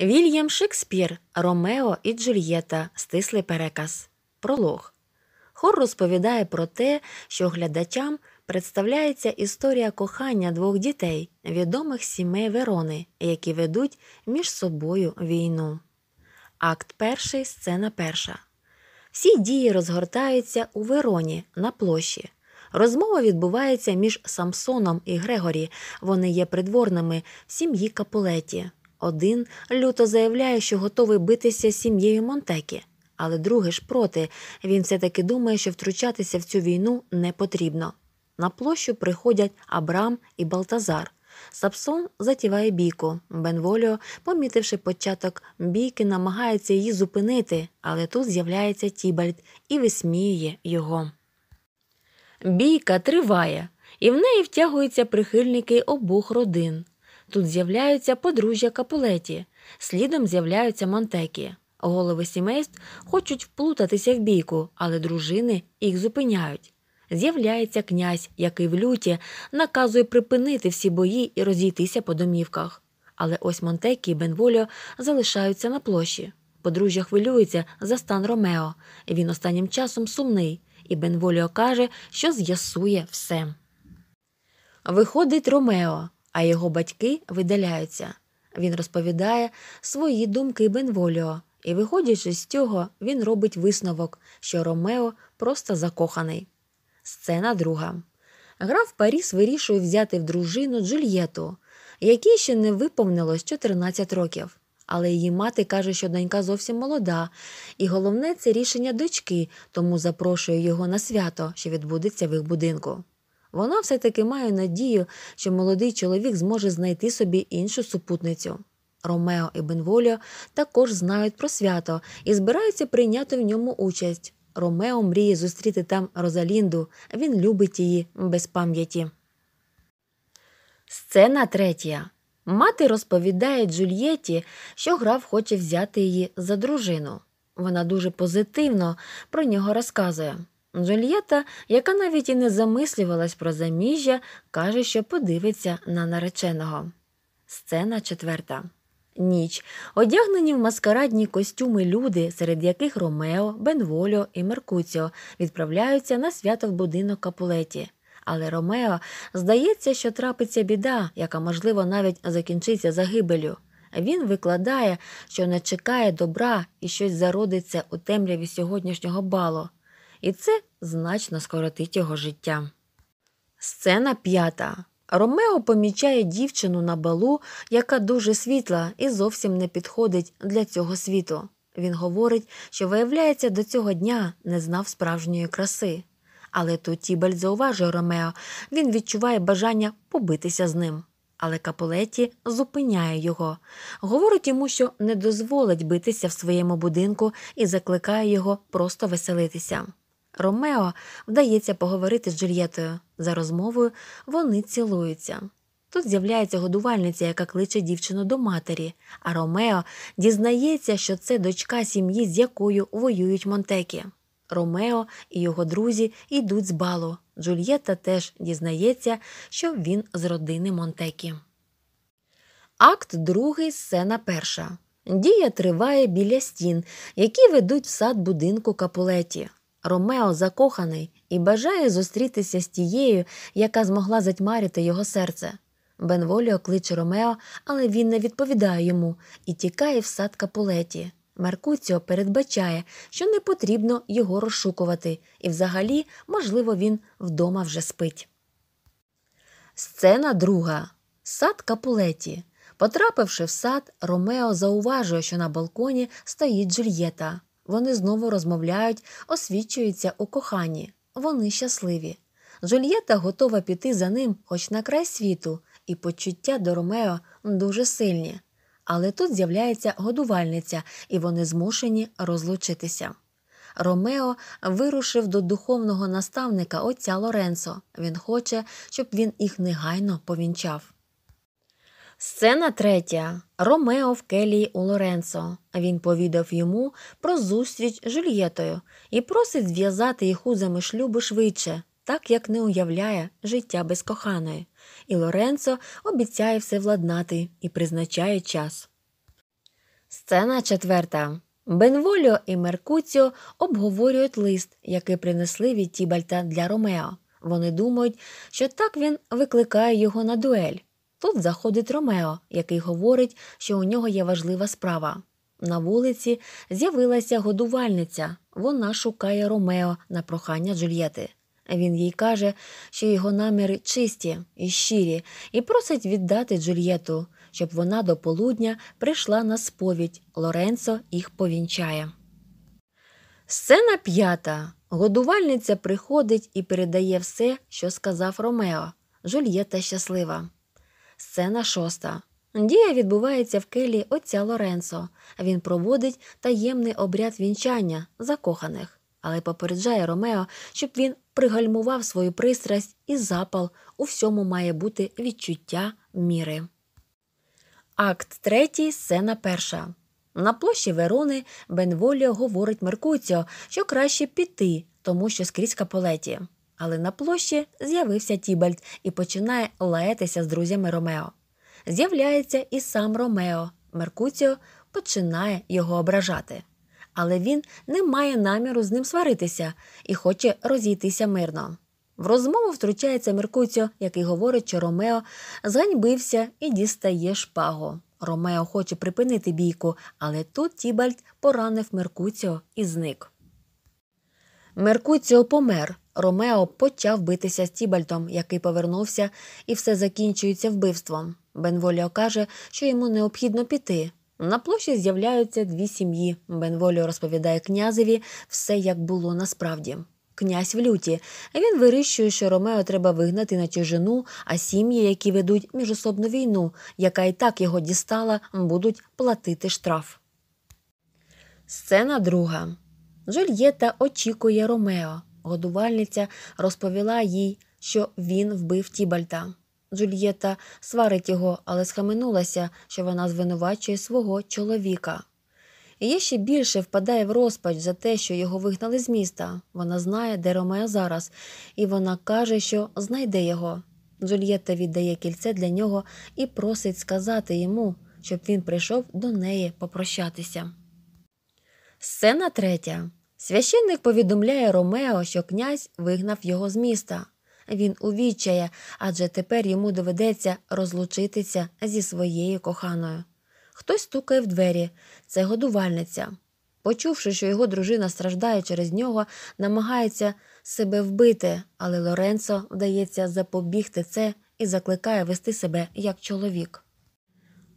Вільям Шекспір, Ромео і Джульєта, стислий переказ. Пролог. Хор розповідає про те, що глядачам представляється історія кохання двох дітей, відомих сімей Верони, які ведуть між собою війну. Акт перший, сцена перша. Всі дії розгортаються у Вероні на площі. Розмова відбувається між Самсоном і Грегорі. Вони є придворними в сім'ї Капулеті. Один люто заявляє, що готовий битися з сім'єю Монтекі, але другий ж проти, він все таки думає, що втручатися в цю війну не потрібно. На площу приходять Абрам і Балтазар. Сапсон затіває бійку. Бенволіо, помітивши початок бійки, намагається її зупинити, але тут з'являється Тібальд і висміює його. Бійка триває, і в неї втягуються прихильники обох родин. Тут з'являються подружжя капулеті, слідом з'являються монтекі. Голови сімейств хочуть вплутатися в бійку, але дружини їх зупиняють. З'являється князь, який в люті наказує припинити всі бої і розійтися по домівках. Але ось Монтекі і Бенволіо залишаються на площі. Подружжя хвилюється за стан Ромео, він останнім часом сумний, і Бенволіо каже, що з'ясує все. Виходить Ромео а його батьки видаляються. Він розповідає свої думки Бенволіо, і, виходячи з цього, він робить висновок, що Ромео просто закоханий. Сцена друга. Граф Паріс вирішує взяти в дружину Джульєту, якій ще не виповнилось 14 років. Але її мати каже, що донька зовсім молода, і головне це рішення дочки, тому запрошує його на свято, що відбудеться в їх будинку. Вона все таки має надію, що молодий чоловік зможе знайти собі іншу супутницю. Ромео і Бенволіо також знають про свято і збираються прийняти в ньому участь. Ромео мріє зустріти там Розалінду, він любить її без пам'яті. Сцена третя. Мати розповідає Джульєті, що граф хоче взяти її за дружину. Вона дуже позитивно про нього розказує. Джульєта, яка навіть і не замислювалась про заміжжя, каже, що подивиться на нареченого. Сцена четверта. Ніч. Одягнені в маскарадні костюми люди, серед яких Ромео, Бенволіо і Меркуціо відправляються на свято в будинок капулеті. Але Ромео здається, що трапиться біда, яка, можливо, навіть закінчиться загибелю. Він викладає, що не чекає добра і щось зародиться у темряві сьогоднішнього балу і це значно скоротить його життя. Сцена п'ята. Ромео помічає дівчину на балу, яка дуже світла і зовсім не підходить для цього світу. Він говорить, що, виявляється, до цього дня не знав справжньої краси. Але тут Тібель зауважує Ромео, він відчуває бажання побитися з ним. Але Капулеті зупиняє його, говорить йому, що не дозволить битися в своєму будинку і закликає його просто веселитися. Ромео вдається поговорити з Джульєтою. За розмовою вони цілуються. Тут з'являється годувальниця, яка кличе дівчину до матері, а Ромео дізнається, що це дочка сім'ї, з якою воюють Монтекі. Ромео і його друзі йдуть з балу. Джульєта теж дізнається, що він з родини Монтекі. Акт другий, сцена перша. Дія триває біля стін, які ведуть в сад будинку капулеті. Ромео закоханий і бажає зустрітися з тією, яка змогла затьмарити його серце. Бенволіо кличе Ромео, але він не відповідає йому і тікає в сад капулеті. Маркуціо передбачає, що не потрібно його розшукувати, і взагалі, можливо, він вдома вже спить. Сцена друга. Сад капулеті. Потрапивши в сад, Ромео зауважує, що на балконі стоїть Джульєта. Вони знову розмовляють, освічуються у коханні. Вони щасливі. Джульєта готова піти за ним, хоч на край світу, і почуття до Ромео дуже сильні. Але тут з'являється годувальниця, і вони змушені розлучитися. Ромео вирушив до духовного наставника отця Лоренцо. Він хоче, щоб він їх негайно повінчав. Сцена третя. Ромео в келії у Лоренцо. Він повідав йому про зустріч з Жюльєтою і просить зв'язати їх узами шлюбу швидше, так як не уявляє життя без коханої. І Лоренцо обіцяє все владнати і призначає час. Сцена четверта. Бенволіо і Меркуціо обговорюють лист, який принесли від Тібальта для Ромео. Вони думають, що так він викликає його на дуель. Тут заходить Ромео, який говорить, що у нього є важлива справа. На вулиці з'явилася годувальниця. Вона шукає Ромео на прохання Джульєти. Він їй каже, що його наміри чисті і щирі, і просить віддати Джульєту, щоб вона до полудня прийшла на сповідь. Лоренцо їх повінчає. Сцена п'ята. Годувальниця приходить і передає все, що сказав Ромео. Жульєта щаслива. Сцена шоста. Дія відбувається в келі отця Лоренцо. Він проводить таємний обряд вінчання закоханих, але попереджає Ромео, щоб він пригальмував свою пристрасть і запал. У всьому має бути відчуття міри. Акт третій, сцена перша. На площі Верони Бенволіо говорить Меркуціо, що краще піти, тому що скрізь каполеті. Але на площі з'явився Тібальд і починає лаятися з друзями Ромео. З'являється і сам Ромео. Меркуціо починає його ображати. Але він не має наміру з ним сваритися і хоче розійтися мирно. В розмову втручається Меркуціо, який говорить, що Ромео зганьбився і дістає шпагу. Ромео хоче припинити бійку, але тут Тібальд поранив Меркуціо і зник. Меркуціо помер. Ромео почав битися з Тібальтом, який повернувся, і все закінчується вбивством. Бенволіо каже, що йому необхідно піти. На площі з'являються дві сім'ї. Бенволіо розповідає князеві все, як було насправді. Князь в люті. Він вирішує, що Ромео треба вигнати на чужину, а сім'ї, які ведуть міжособну війну, яка і так його дістала, будуть платити штраф. Сцена друга. Жульєта очікує Ромео. Годувальниця розповіла їй, що він вбив Тібальта. Джульєта сварить його, але схаменулася, що вона звинувачує свого чоловіка. І Є ще більше впадає в розпач за те, що його вигнали з міста. Вона знає, де Ромео зараз, і вона каже, що знайде його. Джульєта віддає кільце для нього і просить сказати йому, щоб він прийшов до неї попрощатися. Сцена третя. Священник повідомляє Ромео, що князь вигнав його з міста. Він увічає, адже тепер йому доведеться розлучитися зі своєю коханою. Хтось стукає в двері, це годувальниця. Почувши, що його дружина страждає через нього, намагається себе вбити, але Лоренцо вдається запобігти це і закликає вести себе як чоловік.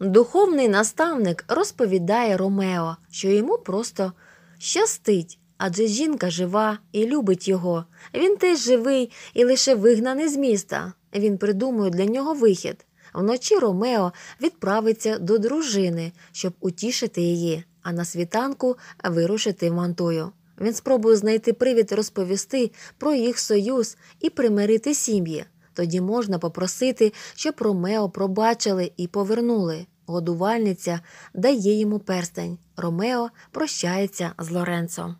Духовний наставник розповідає Ромео, що йому просто щастить адже жінка жива і любить його. Він теж живий і лише вигнаний з міста. Він придумує для нього вихід. Вночі Ромео відправиться до дружини, щоб утішити її, а на світанку вирушити в мантою. Він спробує знайти привід розповісти про їх союз і примирити сім'ї. Тоді можна попросити, щоб Ромео пробачили і повернули. Годувальниця дає йому перстень. Ромео прощається з Лоренцо.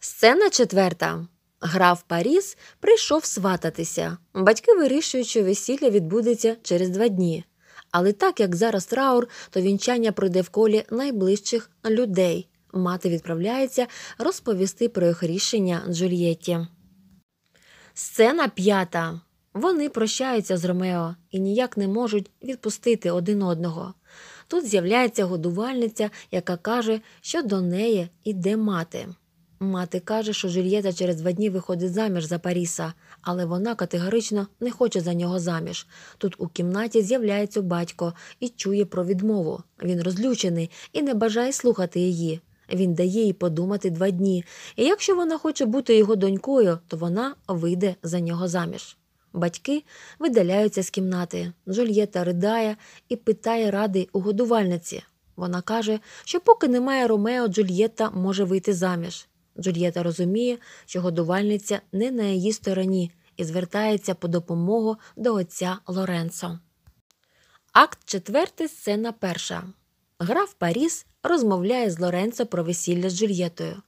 Сцена четверта. Граф Паріс прийшов свататися. Батьки вирішують, що весілля відбудеться через два дні. Але так як зараз траур, то вінчання пройде в колі найближчих людей. Мати відправляється розповісти про їх рішення Джульєті. Сцена п'ята. Вони прощаються з Ромео і ніяк не можуть відпустити один одного. Тут з'являється годувальниця, яка каже, що до неї йде мати. Мати каже, що Жюльєта через два дні виходить заміж за Паріса, але вона категорично не хоче за нього заміж. Тут у кімнаті з'являється батько і чує про відмову. Він розлючений і не бажає слухати її. Він дає їй подумати два дні, і якщо вона хоче бути його донькою, то вона вийде за нього заміж. Батьки видаляються з кімнати. Жульєта ридає і питає ради у годувальниці. Вона каже, що поки немає Ромео, Джульєта може вийти заміж. Джульєта розуміє, що годувальниця не на її стороні і звертається по допомогу до отця Лоренцо. Акт четвертий, сцена перша. Граф Паріс розмовляє з Лоренцо про весілля з Джульєтою.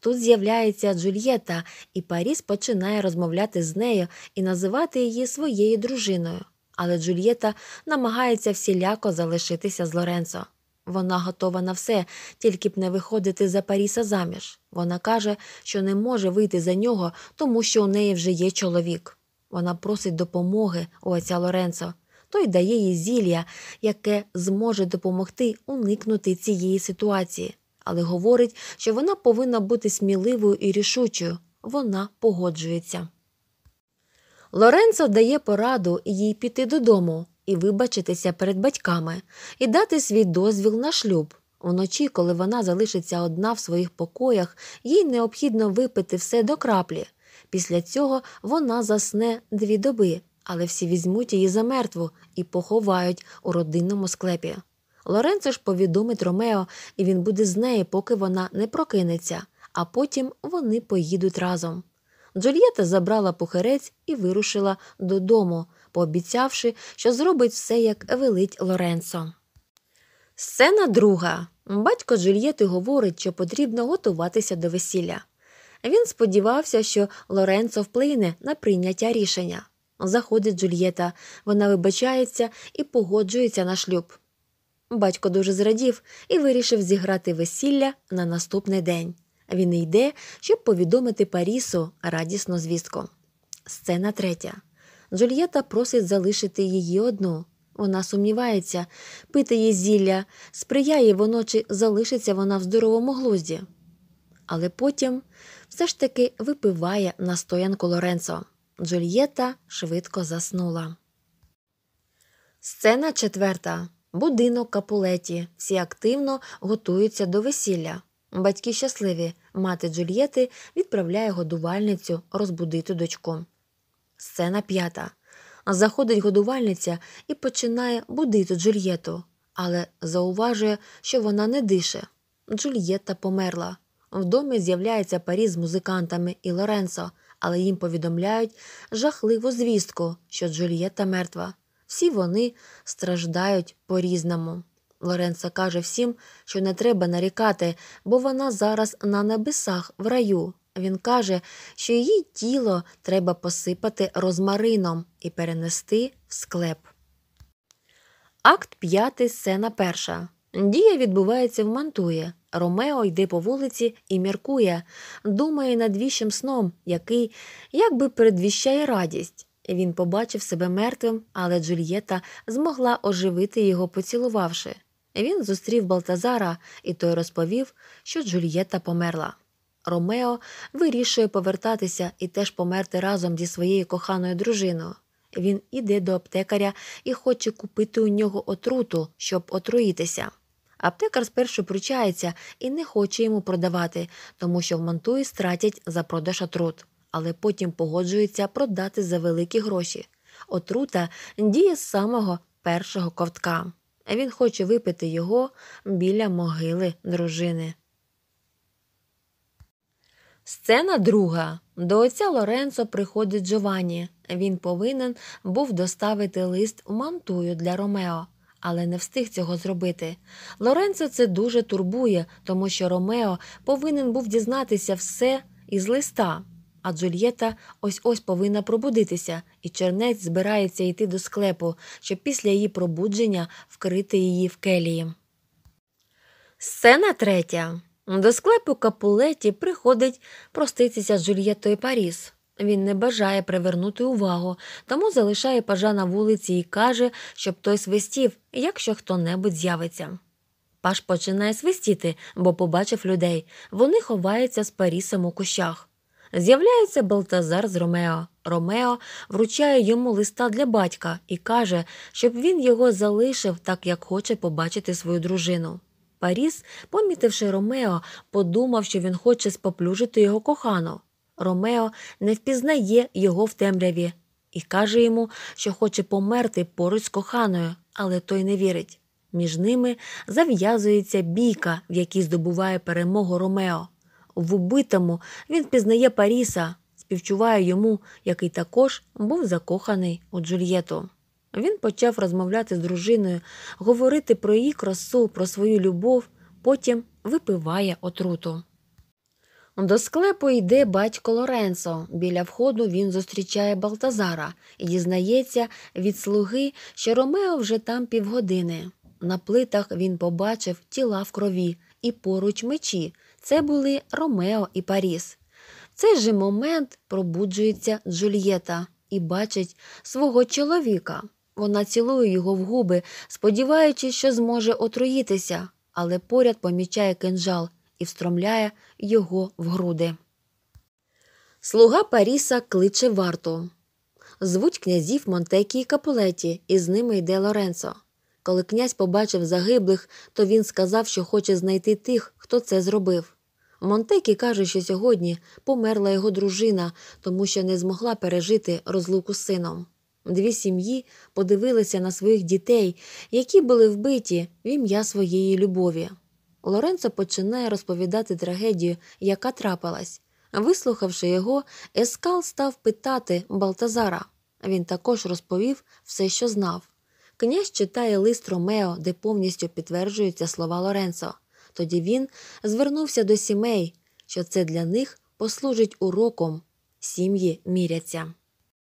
Тут з'являється Джульєта, і Паріс починає розмовляти з нею і називати її своєю дружиною. Але Джульєта намагається всіляко залишитися з Лоренцо. Вона готова на все, тільки б не виходити за Паріса заміж. Вона каже, що не може вийти за нього, тому що у неї вже є чоловік. Вона просить допомоги у отця Лоренцо, той дає їй зілля, яке зможе допомогти уникнути цієї ситуації, але говорить, що вона повинна бути сміливою і рішучою. Вона погоджується. Лоренцо дає пораду їй піти додому, і вибачитися перед батьками, і дати свій дозвіл на шлюб. Уночі, коли вона залишиться одна в своїх покоях, їй необхідно випити все до краплі. Після цього вона засне дві доби, але всі візьмуть її за мертву і поховають у родинному склепі. Лоренцо ж повідомить Ромео, і він буде з нею, поки вона не прокинеться, а потім вони поїдуть разом. Джульєта забрала пухерець і вирушила додому, пообіцявши, що зробить все, як велить Лоренцо. Сцена друга. Батько Джульєти говорить, що потрібно готуватися до весілля. Він сподівався, що Лоренцо вплине на прийняття рішення. Заходить Джульєта, вона вибачається і погоджується на шлюб. Батько дуже зрадів і вирішив зіграти весілля на наступний день. Він йде, щоб повідомити Парісу радісну звістку. Сцена третя. Джульєта просить залишити її одну. Вона сумнівається, пити їй зілля, сприяє воно чи залишиться вона в здоровому глузді. Але потім все ж таки випиває настоянку Лоренцо. Джульєта швидко заснула. Сцена четверта. Будинок капулеті. Всі активно готуються до весілля. Батьки щасливі. Мати Джульєти відправляє годувальницю розбудити дочку. Сцена п'ята. Заходить годувальниця і починає будити Джульєту, але зауважує, що вона не дише. Джульєта померла. В домі з'являється парі з музикантами і Лоренцо, але їм повідомляють жахливу звістку, що Джульєтта мертва. Всі вони страждають по-різному. Лоренцо каже всім, що не треба нарікати, бо вона зараз на небесах в раю. Він каже, що її тіло треба посипати розмарином і перенести в склеп. Акт 5, сцена 1. Дія відбувається в Мантує. Ромео йде по вулиці і міркує, думає над віщим сном, який якби передвіщає радість. Він побачив себе мертвим, але Джульєта змогла оживити його, поцілувавши. Він зустрів Балтазара, і той розповів, що Джульєта померла. Ромео вирішує повертатися і теж померти разом зі своєю коханою дружиною. Він іде до аптекаря і хоче купити у нього отруту, щоб отруїтися. Аптекар спершу пручається і не хоче йому продавати, тому що в мантуї стратять за продаж отрут, але потім погоджується продати за великі гроші. Отрута діє з самого першого ковтка. Він хоче випити його біля могили дружини. Сцена друга. До отця Лоренцо приходить Джованні. Він повинен був доставити лист в мантую для Ромео, але не встиг цього зробити. Лоренцо це дуже турбує, тому що Ромео повинен був дізнатися все із листа. А Джульєта ось ось повинна пробудитися, і чернець збирається йти до склепу, щоб після її пробудження вкрити її в келії. Сцена третя. До склепу капулеті приходить проститися з Джульєттою Паріс. Він не бажає привернути увагу, тому залишає пажа на вулиці і каже, щоб той свистів, якщо хто небудь з'явиться. Паж починає свистіти, бо побачив людей. Вони ховаються з Парісом у кущах. З'являється Балтазар з Ромео. Ромео вручає йому листа для батька і каже, щоб він його залишив так, як хоче побачити свою дружину. Паріс, помітивши Ромео, подумав, що він хоче споплюжити його кохану. Ромео не впізнає його в темряві і каже йому, що хоче померти поруч з коханою, але той не вірить. Між ними зав'язується бійка, в якій здобуває перемогу Ромео. В убитому він пізнає Паріса, співчуває йому, який також був закоханий у Джульєту. Він почав розмовляти з дружиною, говорити про її красу, про свою любов, потім випиває отруту. До склепу йде батько Лоренцо. Біля входу він зустрічає Балтазара і дізнається від слуги, що Ромео вже там півгодини. На плитах він побачив тіла в крові і поруч мечі. Це були Ромео і Паріс. В цей же момент пробуджується Джульєта і бачить свого чоловіка. Вона цілує його в губи, сподіваючись, що зможе отруїтися, але поряд помічає кинжал і встромляє його в груди. Слуга Паріса кличе варту. Звуть князів Монтекі і Капулеті, і з ними йде Лоренцо. Коли князь побачив загиблих, то він сказав, що хоче знайти тих, хто це зробив. Монтекі каже, що сьогодні померла його дружина, тому що не змогла пережити розлуку з сином. Дві сім'ї подивилися на своїх дітей, які були вбиті в ім'я своєї любові. Лоренцо починає розповідати трагедію, яка трапилась. Вислухавши його, Ескал став питати Балтазара. Він також розповів все, що знав. Князь читає лист Ромео, де повністю підтверджуються слова Лоренцо. Тоді він звернувся до сімей, що це для них послужить уроком сім'ї міряться.